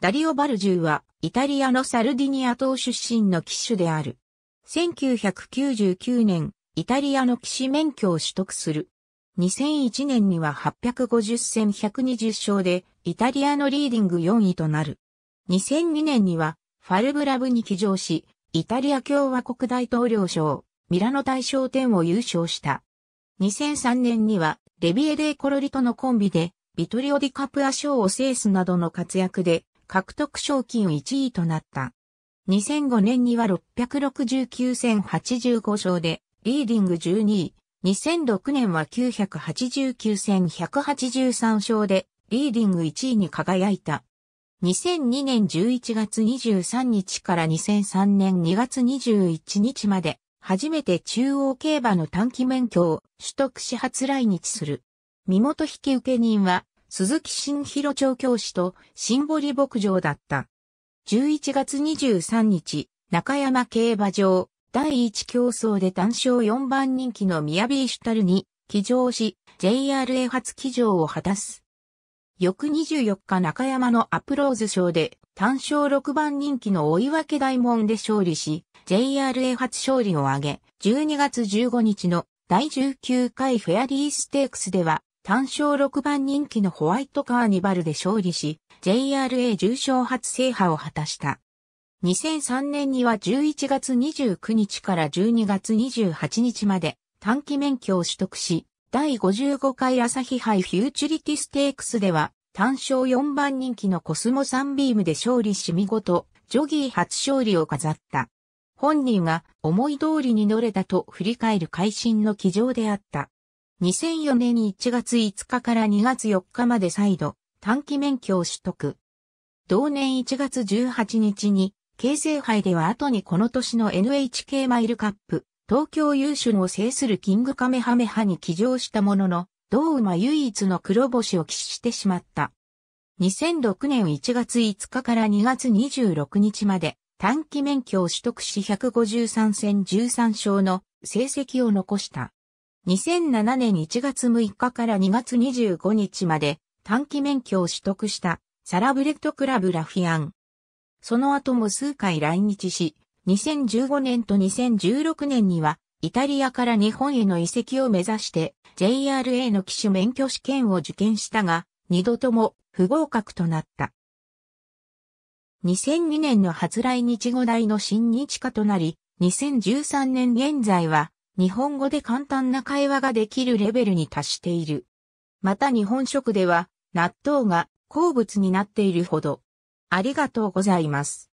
ダリオ・バルジューは、イタリアのサルディニア島出身の騎手である。1999年、イタリアの騎士免許を取得する。2001年には850戦120勝で、イタリアのリーディング4位となる。2002年には、ファルブラブに騎乗し、イタリア共和国大統領賞、ミラノ大賞典を優勝した。2003年には、レビエデー・コロリとのコンビで、ビトリオ・ディカプア賞を制すなどの活躍で、獲得賞金1位となった。2005年には669戦85勝で、リーディング12位。2006年は989戦183勝で、リーディング1位に輝いた。2002年11月23日から2003年2月21日まで、初めて中央競馬の短期免許を取得し初来日する。身元引受人は鈴木新広町教師とシンボリ牧場だった。11月23日、中山競馬場、第1競争で単勝4番人気の宮ビーシュタルに、騎乗し、JRA 初騎乗を果たす。翌24日中山のアプローズ賞で、単勝6番人気の追い分け大門で勝利し、JRA 初勝利を挙げ、12月15日の第19回フェアリーステークスでは、単勝6番人気のホワイトカーニバルで勝利し、JRA 重賞初制覇を果たした。2003年には11月29日から12月28日まで短期免許を取得し、第55回朝日杯フューチュリティステークスでは、単勝4番人気のコスモサンビームで勝利し見事、ジョギー初勝利を飾った。本人が思い通りに乗れたと振り返る会心の騎乗であった。2004年1月5日から2月4日まで再度、短期免許を取得。同年1月18日に、京成杯では後にこの年の NHK マイルカップ、東京優秀を制するキングカメハメハに騎乗したものの、同馬唯一の黒星を喫してしまった。2006年1月5日から2月26日まで短期免許を取得し153戦13勝の成績を残した。2007年1月6日から2月25日まで短期免許を取得したサラブレッドクラブラフィアン。その後も数回来日し、2015年と2016年にはイタリアから日本への移籍を目指して JRA の機種免許試験を受験したが、二度とも不合格となった。2002年の初来日後代の新日課となり、2013年現在は日本語で簡単な会話ができるレベルに達している。また日本食では納豆が好物になっているほど。ありがとうございます。